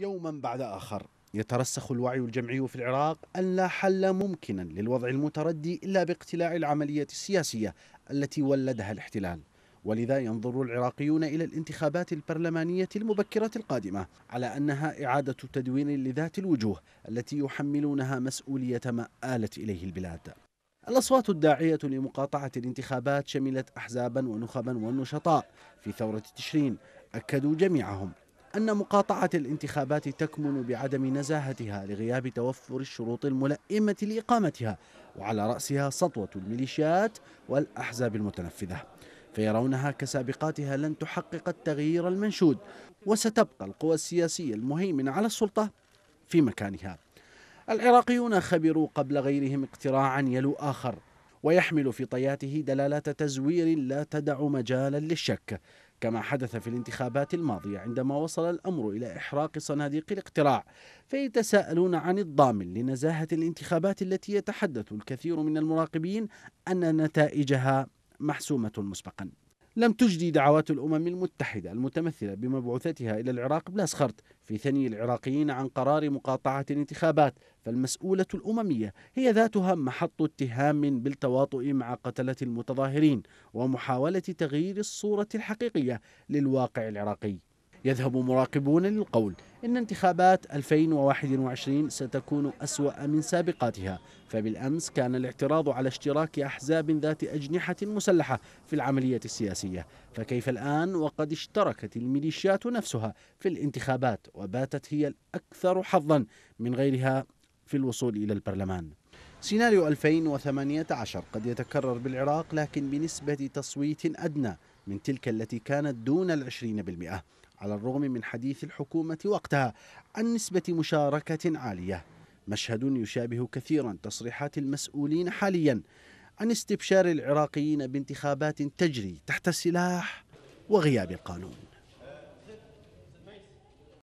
يوما بعد آخر يترسخ الوعي الجمعي في العراق أن لا حل ممكنا للوضع المتردي إلا باقتلاع العملية السياسية التي ولدها الاحتلال ولذا ينظر العراقيون إلى الانتخابات البرلمانية المبكرة القادمة على أنها إعادة تدوين لذات الوجوه التي يحملونها مسؤولية ما آلت إليه البلاد الأصوات الداعية لمقاطعة الانتخابات شملت أحزابا ونخبا ونشطاء في ثورة تشرين أكدوا جميعهم أن مقاطعة الانتخابات تكمن بعدم نزاهتها لغياب توفر الشروط الملائمة لإقامتها وعلى رأسها سطوة الميليشيات والأحزاب المتنفذة فيرونها كسابقاتها لن تحقق التغيير المنشود وستبقى القوى السياسية المهيمنة على السلطة في مكانها العراقيون خبروا قبل غيرهم اقتراعا يلو آخر ويحمل في طياته دلالات تزوير لا تدع مجالا للشك كما حدث في الانتخابات الماضية عندما وصل الأمر إلى إحراق صناديق الاقتراع فيتساءلون عن الضامن لنزاهة الانتخابات التي يتحدث الكثير من المراقبين أن نتائجها محسومة مسبقا لم تجدي دعوات الأمم المتحدة المتمثلة بمبعوثتها إلى العراق بلا سخرت في ثني العراقيين عن قرار مقاطعة الانتخابات فالمسؤولة الأممية هي ذاتها محط اتهام بالتواطؤ مع قتلة المتظاهرين ومحاولة تغيير الصورة الحقيقية للواقع العراقي يذهب مراقبون للقول إن انتخابات 2021 ستكون أسوأ من سابقاتها فبالأمس كان الاعتراض على اشتراك أحزاب ذات أجنحة مسلحة في العملية السياسية فكيف الآن وقد اشتركت الميليشيات نفسها في الانتخابات وباتت هي الأكثر حظا من غيرها في الوصول إلى البرلمان سيناريو 2018 قد يتكرر بالعراق لكن بنسبة تصويت أدنى من تلك التي كانت دون العشرين بالمئة على الرغم من حديث الحكومة وقتها عن نسبة مشاركة عالية مشهد يشابه كثيرا تصريحات المسؤولين حاليا عن استبشار العراقيين بانتخابات تجري تحت السلاح وغياب القانون